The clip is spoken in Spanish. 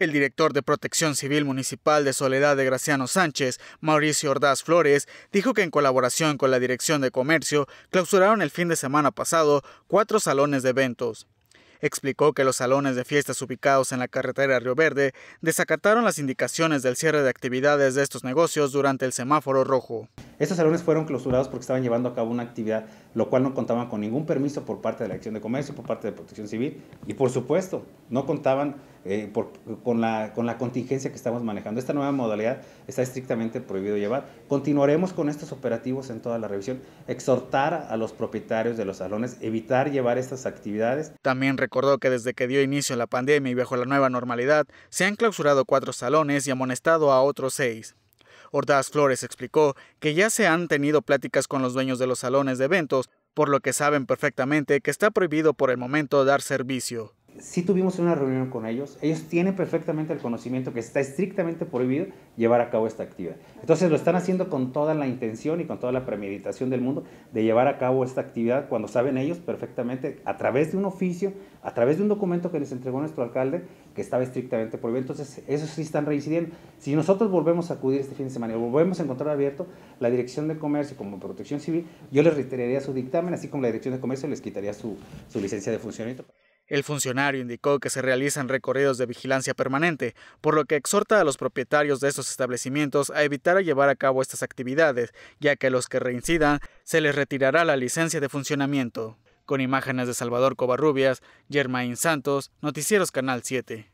El director de Protección Civil Municipal de Soledad de Graciano Sánchez, Mauricio Ordaz Flores, dijo que en colaboración con la Dirección de Comercio clausuraron el fin de semana pasado cuatro salones de eventos. Explicó que los salones de fiestas ubicados en la carretera Río Verde desacataron las indicaciones del cierre de actividades de estos negocios durante el semáforo rojo. Estos salones fueron clausurados porque estaban llevando a cabo una actividad, lo cual no contaban con ningún permiso por parte de la Acción de Comercio, por parte de Protección Civil y, por supuesto, no contaban eh, con, la, con la contingencia que estamos manejando. Esta nueva modalidad está estrictamente prohibido llevar. Continuaremos con estos operativos en toda la revisión, exhortar a los propietarios de los salones, evitar llevar estas actividades. También recordó que desde que dio inicio la pandemia y bajo la nueva normalidad, se han clausurado cuatro salones y amonestado a otros seis. Ordaz Flores explicó que ya se han tenido pláticas con los dueños de los salones de eventos, por lo que saben perfectamente que está prohibido por el momento dar servicio. Si tuvimos una reunión con ellos, ellos tienen perfectamente el conocimiento que está estrictamente prohibido llevar a cabo esta actividad. Entonces lo están haciendo con toda la intención y con toda la premeditación del mundo de llevar a cabo esta actividad cuando saben ellos perfectamente a través de un oficio, a través de un documento que les entregó nuestro alcalde que estaba estrictamente prohibido. Entonces eso sí están reincidiendo. Si nosotros volvemos a acudir este fin de semana y volvemos a encontrar abierto la Dirección de Comercio como Protección Civil, yo les reiteraría su dictamen, así como la Dirección de Comercio les quitaría su licencia de funcionamiento. El funcionario indicó que se realizan recorridos de vigilancia permanente, por lo que exhorta a los propietarios de estos establecimientos a evitar llevar a cabo estas actividades, ya que a los que reincidan se les retirará la licencia de funcionamiento. Con imágenes de Salvador Covarrubias, Germain Santos, Noticieros Canal 7.